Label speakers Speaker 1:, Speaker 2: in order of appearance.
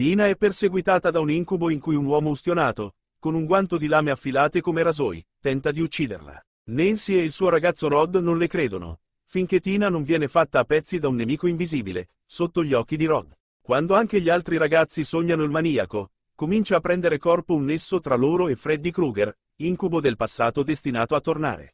Speaker 1: Tina è perseguitata da un incubo in cui un uomo ustionato, con un guanto di lame affilate come rasoi, tenta di ucciderla. Nancy e il suo ragazzo Rod non le credono, finché Tina non viene fatta a pezzi da un nemico invisibile, sotto gli occhi di Rod. Quando anche gli altri ragazzi sognano il maniaco, comincia a prendere corpo un nesso tra loro e Freddy Krueger, incubo del passato destinato a tornare.